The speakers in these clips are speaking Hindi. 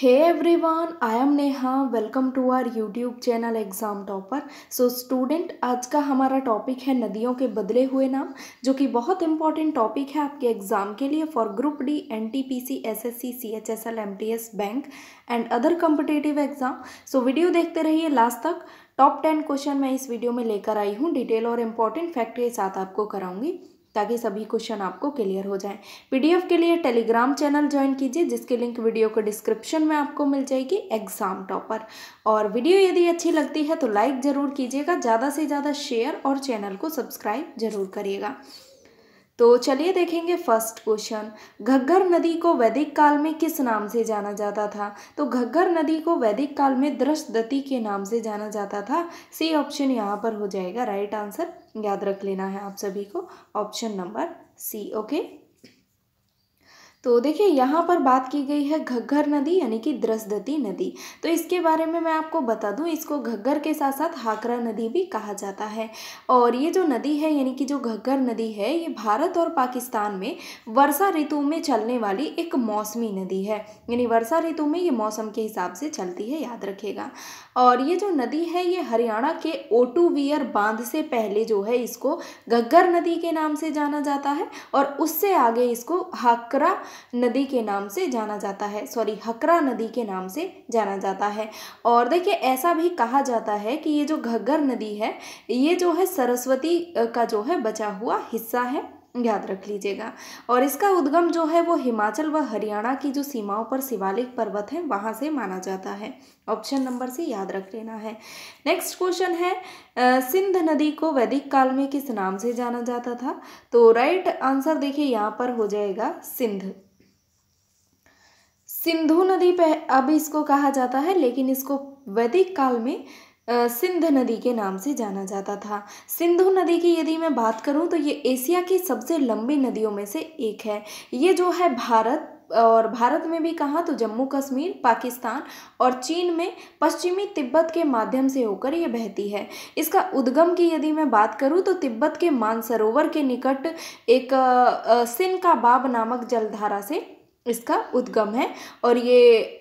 hey one I am Neha welcome to our YouTube channel exam topper so student आज का हमारा टॉपिक है नदियों के बदले हुए नाम जो कि बहुत इंपॉर्टेंट टॉपिक है आपके एग्ज़ाम के लिए for group D N T P C S S C C H S L M T S bank and other competitive exam so video देखते रहिए लास्ट तक टॉप टेन क्वेश्चन मैं इस वीडियो में लेकर आई हूँ डिटेल और इम्पॉर्टेंट फैक्ट के साथ आपको कराऊंगी ताकि सभी क्वेश्चन आपको क्लियर हो जाए पीडीएफ के लिए टेलीग्राम चैनल ज्वाइन कीजिए जिसके लिंक वीडियो के डिस्क्रिप्शन में आपको मिल जाएगी एग्जाम टॉपर और वीडियो यदि अच्छी लगती है तो लाइक ज़रूर कीजिएगा ज़्यादा से ज़्यादा शेयर और चैनल को सब्सक्राइब जरूर करिएगा तो चलिए देखेंगे फर्स्ट क्वेश्चन घग्गर नदी को वैदिक काल में किस नाम से जाना जाता था तो घग्गर नदी को वैदिक काल में दृष्टदती के नाम से जाना जाता था सी ऑप्शन यहाँ पर हो जाएगा राइट आंसर याद रख लेना है आप सभी को ऑप्शन नंबर सी ओके तो देखिए यहाँ पर बात की गई है घग्घर नदी यानी कि द्रसदती नदी तो इसके बारे में मैं आपको बता दूँ इसको घग्घर के साथ साथ हाकरा नदी भी कहा जाता है और ये जो नदी है यानी कि जो घग्घर नदी है ये भारत और पाकिस्तान में वर्षा ऋतु में चलने वाली एक मौसमी नदी है यानी वर्षा ऋतु में ये मौसम के हिसाब से चलती है याद रखेगा और ये जो नदी है ये हरियाणा के ओटूवियर बांध से पहले जो है इसको घग्घर नदी के नाम से जाना जाता है और उससे आगे इसको हाकरा नदी के नाम से जाना जाता है सॉरी हकरा नदी के नाम से जाना जाता है और देखिए ऐसा भी कहा जाता है कि ये जो घग्गर नदी है ये जो है सरस्वती का जो है बचा हुआ हिस्सा है याद रख लीजिएगा और इसका उद्गम जो है वो हिमाचल व हरियाणा की जो सीमाओं पर शिवालिक पर्वत है वहाँ से माना जाता है ऑप्शन नंबर से याद रख लेना है नेक्स्ट क्वेश्चन है सिंध नदी को वैदिक काल में किस नाम से जाना जाता था तो राइट आंसर देखिए यहाँ पर हो जाएगा सिंध सिंधु नदी पे अब इसको कहा जाता है लेकिन इसको वैदिक काल में सिंध नदी के नाम से जाना जाता था सिंधु नदी की यदि मैं बात करूं तो ये एशिया की सबसे लंबी नदियों में से एक है ये जो है भारत और भारत में भी कहाँ तो जम्मू कश्मीर पाकिस्तान और चीन में पश्चिमी तिब्बत के माध्यम से होकर ये बहती है इसका उद्गम की यदि मैं बात करूँ तो तिब्बत के मानसरोवर के निकट एक सिन का बाब नामक जलधारा से इसका उद्गम है और ये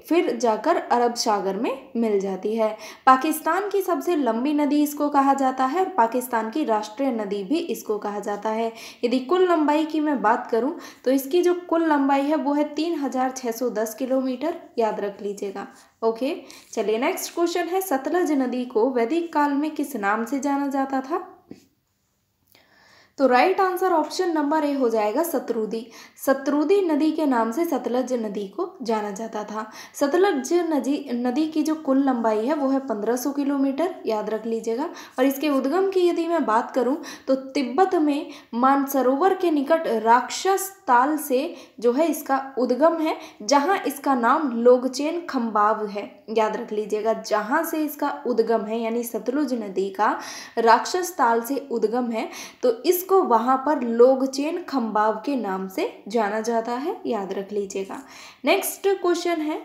फिर जाकर अरब सागर में मिल जाती है पाकिस्तान की सबसे लंबी नदी इसको कहा जाता है और पाकिस्तान की राष्ट्रीय नदी भी इसको कहा जाता है यदि कुल लंबाई की मैं बात करूं तो इसकी जो कुल लंबाई है वो है तीन हज़ार छः सौ दस किलोमीटर याद रख लीजिएगा ओके चलिए नेक्स्ट क्वेश्चन है सतलज नदी को वैदिक काल में किस नाम से जाना जाता था तो right answer option number A हो जाएगा सतरुदी सतरुदी नदी के नाम से सतलज नदी को जाना जाता था सतलज नदी नदी की जो कुल लंबाई है वो है पंद्रह सौ किलोमीटर याद रख लीजिएगा और इसके उद्गम की यदि मैं बात करूं तो तिब्बत में मानसरोवर के निकट राक्षस ताल से जो है इसका उद्गम है जहाँ इसका नाम लोगचेन खम्बाव है याद रख लीजिएगा जहाँ से इसका उद्गम है यानी सतलुज नदी का राक्षस ताल से उद्गम है तो इस इसको वहाँ पर लोगचेन खम्बाव के नाम से जाना जाता है याद रख लीजिएगा नेक्स्ट क्वेश्चन है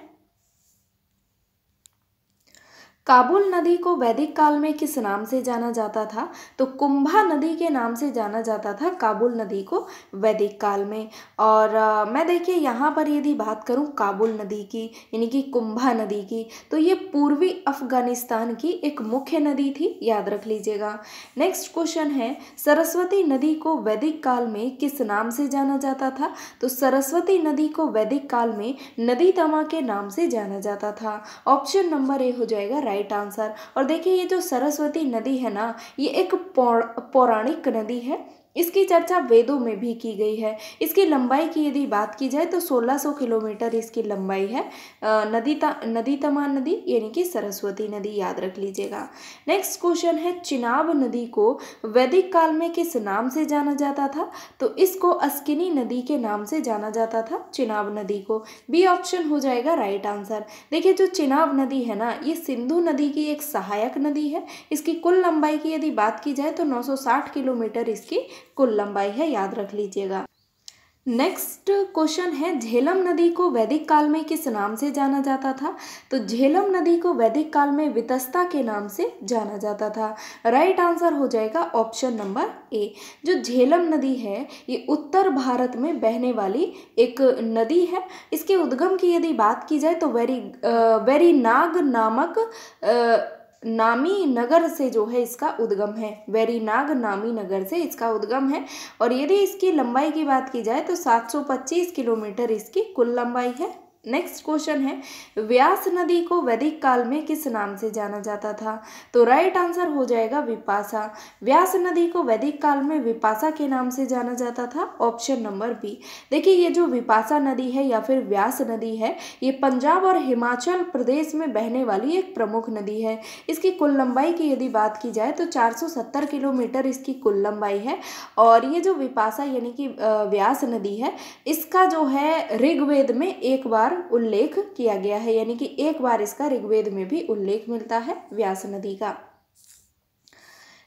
काबुल नदी को वैदिक काल में किस नाम से जाना जाता था तो कुंभा नदी के नाम से जाना जाता था काबुल नदी को वैदिक काल में और आ, मैं देखिए यहाँ पर यदि बात करूँ काबुल नदी की यानी कि कुंभा नदी की तो ये पूर्वी अफगानिस्तान की एक मुख्य नदी थी याद रख लीजिएगा नेक्स्ट क्वेश्चन है सरस्वती नदी को वैदिक काल में किस नाम से जाना जाता था तो सरस्वती नदी को वैदिक काल में नदी तमा के नाम से जाना जाता था ऑप्शन नंबर ए हो जाएगा राइट राइट आंसर और देखिए ये जो सरस्वती नदी है ना ये एक पौराणिक नदी है इसकी चर्चा वेदों में भी की गई है इसकी लंबाई की यदि बात की जाए तो 1600 किलोमीटर इसकी लंबाई है नदी ता, नदी तमान नदी यानी कि सरस्वती नदी याद रख लीजिएगा नेक्स्ट क्वेश्चन है चिनाब नदी को वैदिक काल में किस नाम से जाना जाता था तो इसको अस्किनी नदी के नाम से जाना जाता था चिनाब नदी को बी ऑप्शन हो जाएगा राइट आंसर देखिए जो चिनाब नदी है ना ये सिंधु नदी की एक सहायक नदी है इसकी कुल लंबाई की यदि बात की जाए तो नौ किलोमीटर इसकी कुल लंबाई है याद रख लीजिएगा नेक्स्ट क्वेश्चन है झेलम नदी को वैदिक काल में किस नाम से जाना जाता था तो झेलम नदी को वैदिक काल में वितस्ता के नाम से जाना जाता था राइट right आंसर हो जाएगा ऑप्शन नंबर ए जो झेलम नदी है ये उत्तर भारत में बहने वाली एक नदी है इसके उद्गम की यदि बात की जाए तो वेरी वेरी नाग नामक आ, नामी नगर से जो है इसका उद्गम है वैरीनाग नामी नगर से इसका उद्गम है और यदि इसकी लंबाई की बात की जाए तो 725 किलोमीटर इसकी कुल लंबाई है नेक्स्ट क्वेश्चन है व्यास नदी को वैदिक काल में किस नाम से जाना जाता था तो राइट आंसर हो जाएगा विपासा व्यास नदी को वैदिक काल में विपासा के नाम से जाना जाता था ऑप्शन नंबर बी देखिए ये जो विपासा नदी है या फिर व्यास नदी है ये पंजाब और हिमाचल प्रदेश में बहने वाली एक प्रमुख नदी है इसकी कुल लंबाई की यदि बात की जाए तो चार किलोमीटर इसकी कुल लंबाई है और ये जो विपासा यानी कि व्यास नदी है इसका जो है ऋग्वेद में एक बार बार उल्लेख किया गया है यानी कि एक बार इसका ऋग्वेद में भी उल्लेख मिलता है व्यास नदी का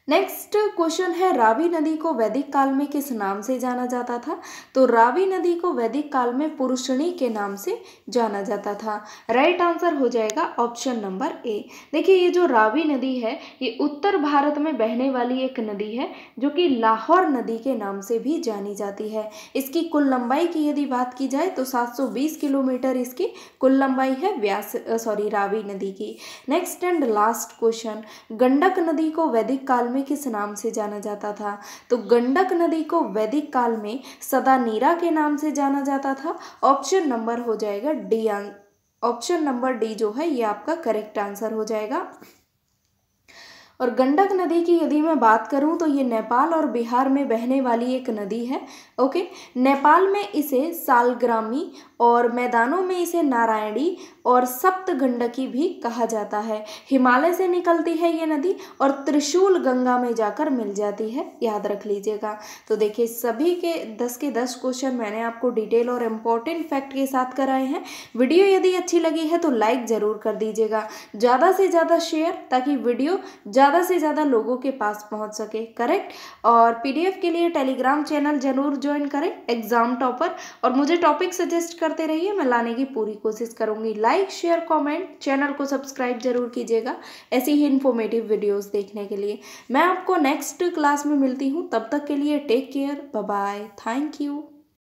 नेक्स्ट क्वेश्चन है रावी नदी को वैदिक काल में किस नाम से जाना जाता था तो रावी नदी को वैदिक काल में पुरुषणी के नाम से जाना जाता था राइट right आंसर हो जाएगा ऑप्शन नंबर ए देखिए ये जो रावी नदी है ये उत्तर भारत में बहने वाली एक नदी है जो कि लाहौर नदी के नाम से भी जानी जाती है इसकी कुल लंबाई की यदि बात की जाए तो सात किलोमीटर इसकी कुल लंबाई है व्यास सॉरी रावी नदी की next and last question Gandak नदी को वैदिक काल वाल्मीकि किस नाम से जाना जाता था तो गंडक नदी को वैदिक काल में सदा नीरा के नाम से जाना जाता था ऑप्शन नंबर हो जाएगा डी ऑप्शन नंबर डी जो है ये आपका करेक्ट आंसर हो जाएगा और गंडक नदी की यदि मैं बात करूँ तो ये नेपाल और बिहार में बहने वाली एक नदी है ओके नेपाल में इसे सालग्रामी और मैदानों में इसे नारायणी और सप्त गंडकी भी कहा जाता है हिमालय से निकलती है ये नदी और त्रिशूल गंगा में जाकर मिल जाती है याद रख लीजिएगा तो देखिए सभी के दस के दस क्वेश्चन मैंने आपको डिटेल और इम्पोर्टेंट फैक्ट के साथ कराए हैं वीडियो यदि अच्छी लगी है तो लाइक ज़रूर कर दीजिएगा ज़्यादा से ज़्यादा शेयर ताकि वीडियो ज़्यादा ज़्यादा से ज़्यादा लोगों के पास पहुंच सके करेक्ट और पीडीएफ के लिए टेलीग्राम चैनल जरूर ज्वाइन करें एग्जाम टॉपर और मुझे टॉपिक सजेस्ट करते रहिए मैं लाने की पूरी कोशिश करूँगी लाइक शेयर कॉमेंट चैनल को सब्सक्राइब जरूर कीजिएगा ऐसी ही इन्फॉर्मेटिव वीडियोज़ देखने के लिए मैं आपको नेक्स्ट क्लास में मिलती हूँ तब तक के लिए take care bye thank you